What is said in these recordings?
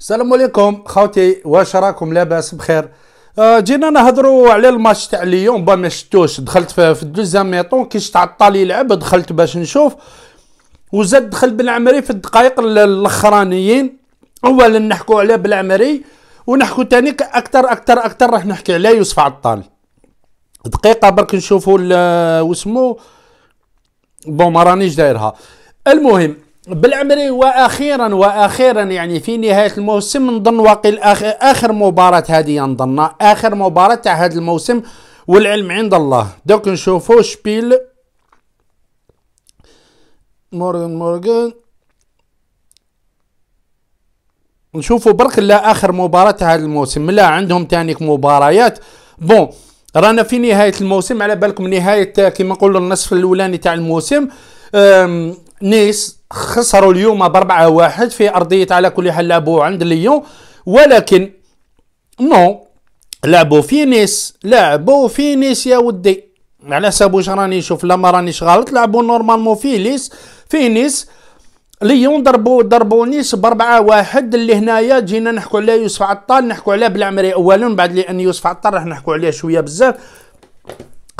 السلام عليكم خوتي واش راكم لاباس بخير آه جينا نهضروا على الماتش تاع ليون با ما شتوش دخلت في الدوزيام ميطون كي تعطل يلعب دخلت باش نشوف وزاد دخل بالعمري في الدقائق الاخرانيين اولا نحكوا على بالعمري ونحكوا تاني اكثر اكثر اكثر راح نحكي على يوسف عطال دقيقه برك نشوفوا واسمو بون ما رانيش دايرها المهم بالعمري واخيرا واخيرا يعني في نهايه الموسم نظن واقيل آخر, مباراه هذه نظن اخر مباراه تاع هذا الموسم والعلم عند الله دوك نشوفو شبيل مورغان مورغان نشوفوا برك لا اخر مباراه تاع هذا الموسم لا عندهم تانيك مباريات بون رانا في نهايه الموسم على بالكم نهايه كما نقولوا النصف الاولاني تاع الموسم نيس خسروا اليوم بربعة واحد في أرضية على كل حال لعبوا عند ليون ولكن نو لعبوا في نيس لعبوا في نيس يا ودي على حساب راني نشوف لا ما رانيش غلط لعبوا نورمالمون في ليس في نيس ليون ضربوا ضربوا نيس بربعة واحد اللي هنايا جينا نحكوا على يوسف عطال نحكوا على بلعمري اولا بعد لان يوسف عطال راح نحكوا عليه شويه بزاف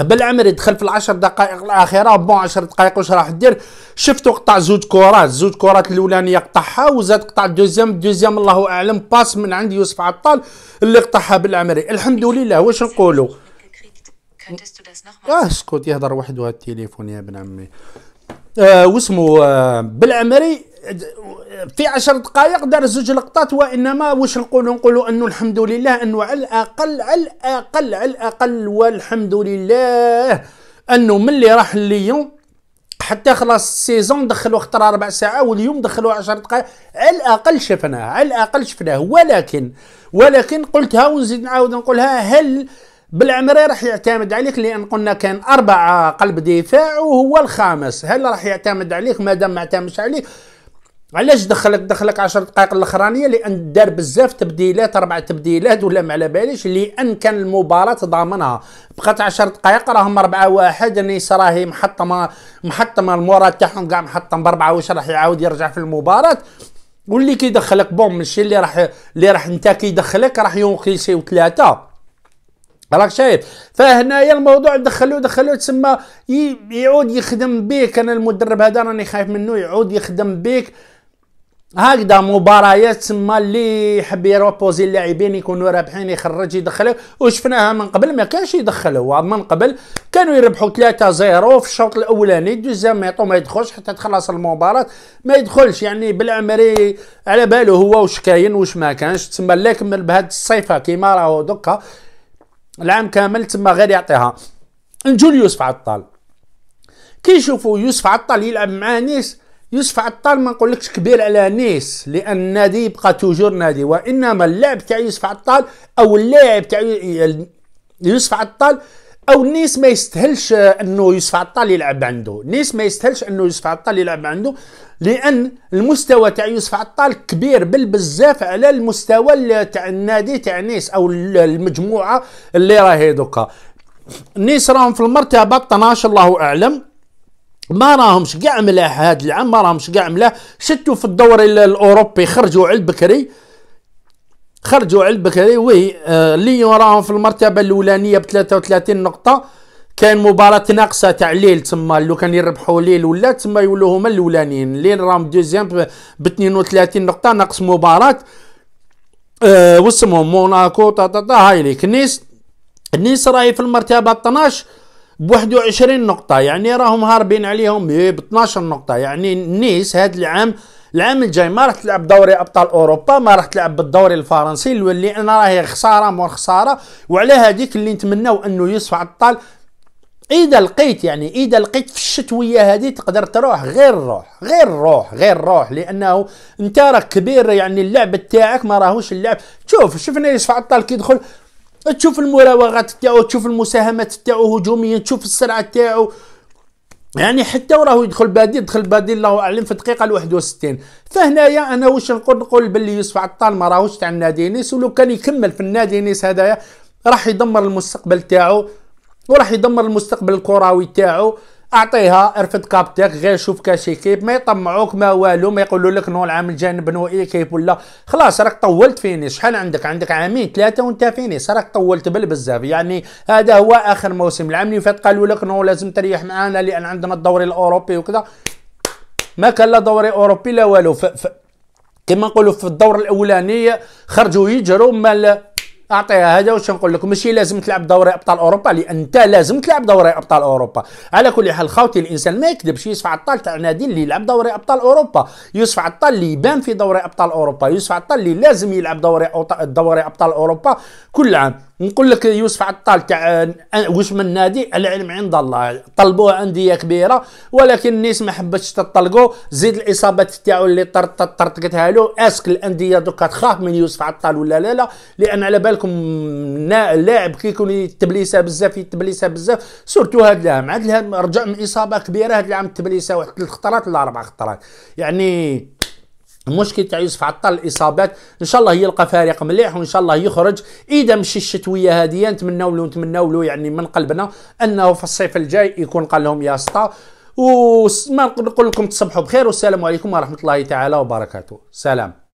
عمري دخل في العشر دقائق الاخيره بون عشر دقائق واش راح دير شفتو قطع زوج كرات زوج كرات الاولانيه قطعها وزاد قطع الدوزيام الدوزيام الله اعلم باس من عند يوسف عطال اللي قطعها بالعمري الحمد لله واش نقولوا اه اسكت يهضر وحده التليفون يا ابن عمي آه، واسمه آه، بالعمري في عشر دقائق دار زوج لقطات وانما واش نقولوا نقولوا انه الحمد لله انه على الاقل على الاقل على الاقل والحمد لله انه ملي راح ليون حتى خلاص السيزون دخلوا خطرة ربع ساعة واليوم دخلوا 10 دقائق على الأقل شفناه على الأقل شفناه ولكن ولكن قلتها ونزيد نعاود نقولها هل بالعمري راح يعتمد عليك لان قلنا كان اربعه قلب دفاع وهو الخامس هل راح يعتمد عليك مادام ما اعتمدش عليك علاش دخلك دخلك 10 دقائق الاخرانيه لان دار بزاف تبديلات اربع تبديلات ولا ما على باليش لان كان المباراه ضامنها بقات 10 دقائق راهم 4 1 نيس راهي محطمه محطمه المورا تاعهم كاع محطم بربعه واش راح يعاود يرجع في المباراه واللي كيدخلك بون ماشي اللي راح اللي راح انت كيدخلك راح ينقيسيو ثلاثه راك شايف فهنايا الموضوع دخلو دخلو تسمى يعود يخدم بيك انا المدرب هذا راني خايف منه يعود يخدم بيك هكذا مباريات تسمى اللي يحب يروبوزي اللاعبين يكونوا رابحين يخرج يدخلوا وشفناها من قبل ما كانش يدخلوا من قبل كانوا يربحوا 3 0 في الشوط الاولاني دوزام يعطوا ما يدخلش حتى تخلص المباراه ما يدخلش يعني بالعمري على باله هو واش كاين واش ما كانش تسمى لا كمل بهاد الصيفه كيما راهو دوكا العام كامل تما غير يعطيها نجو ليوسف عطال كي كيشوفوا يوسف عطال يلعب مع نيس يوسف عطال ما نقولكش كبير على نيس لان النادي يبقى توجور نادي وانما اللاعب تاع يوسف عطال او اللاعب تاع يوسف عطال او نيس ما يستهلش انه يوسف عطال يلعب عنده نيس ما يستهلش انه يوسف عطال يلعب عنده لان المستوى تاع يوسف عطال كبير بالبزاف على المستوى تاع النادي تاع نيس او المجموعه اللي راهي دوكا نيس راهم في المرتبه 12 الله اعلم ما راهمش كاع ملاح هذا العام ما راهمش كاع ملاح شتو في الدوري الاوروبي خرجوا على البكري خرجوا على البكري وي آه ليون راهم في المرتبه الاولانيه ب 33 نقطه كان مباراة ناقصة تاع ليل تما لو كان يربحوا ليل ولا تما يولوا هما الاولانيين ليل راهم دوزيام ب 32 نقطة ناقص مباراة أه واسمهم موناكو تا تا تا هاي ليك نيس نيس راهي في المرتبة 12 ب 21 نقطة يعني راهم هاربين عليهم ب 12 نقطة يعني نيس هذا العام آه العام الجاي ما راح تلعب دوري ابطال اوروبا ما راح تلعب بالدوري الفرنسي اللي انا راهي خساره مور خساره وعلى هذيك اللي نتمناو انه يوسف عطال اذا لقيت يعني اذا لقيت في الشتويه هذه تقدر تروح غير روح غير روح غير روح لانه انت راك كبير يعني اللعب تاعك ما راهوش اللعب شوف شفنا يوسف عطال كي يدخل تشوف المراوغات تاعو تشوف المساهمات تاعو هجوميا تشوف السرعه تاعو يعني حتى وراه يدخل بادي دخل بادي الله اعلم في الدقيقه ال 61 فهنايا انا واش نقول نقول باللي يوسف عطال ما راهوش تاع النادي نيس ولو كان يكمل في النادي نيس هذايا راح يدمر المستقبل تاعو وراح يدمر المستقبل الكروي تاعو اعطيها ارفد كابتك غير شوف كاش كيب ما يطمعوك ما والو ما يقولوا لك نو العام الجاي نبنوا اي كيب ولا خلاص راك طولت فيني شحال عندك عندك عامين ثلاثه وانت فيني راك طولت بالبزاف يعني هذا هو اخر موسم العام اللي فات قالوا لك نو لازم تريح معانا لان عندنا الدوري الاوروبي وكذا ما كان لا دوري اوروبي لا والو كما نقولوا في الدور الاولاني خرجوا يجروا مال اعطيها هذا واش نقول لكم ماشي لازم تلعب دوري ابطال اوروبا لان انت لازم تلعب دوري ابطال اوروبا على كل حال خاوتي الانسان ما يكذبش يوسف عطال تاع نادي اللي يلعب دوري ابطال اوروبا يوسف عطال اللي يبان في دوري ابطال اوروبا يوسف عطال اللي لازم يلعب دوري دوري ابطال اوروبا كل عام نقول لك يوسف عطال تاع آه، واش من نادي العلم عند الله طلبوه انديه كبيره ولكن الناس ما حبتش تطلقوا زيد الاصابات تاعو اللي طرطقتها له اسك الانديه دوكا تخاف من يوسف عطال ولا لا لا لان على بالكم اللاعب كي يكون التبليسه بزاف يتبليسه بزاف سورتو هاد العام عاد رجع من اصابه كبيره هاد العام التبليسه واحد ثلاث خطرات ولا اربع خطرات يعني المشكل تاع يوسف عطل الاصابات ان شاء الله يلقى فريق مليح وان شاء الله يخرج اذا مشي الشتويه هذه نتمناو له نتمناو له يعني من قلبنا انه في الصيف الجاي يكون قال لهم يا سطا وما نقول لكم تصبحوا بخير والسلام عليكم ورحمه الله تعالى وبركاته سلام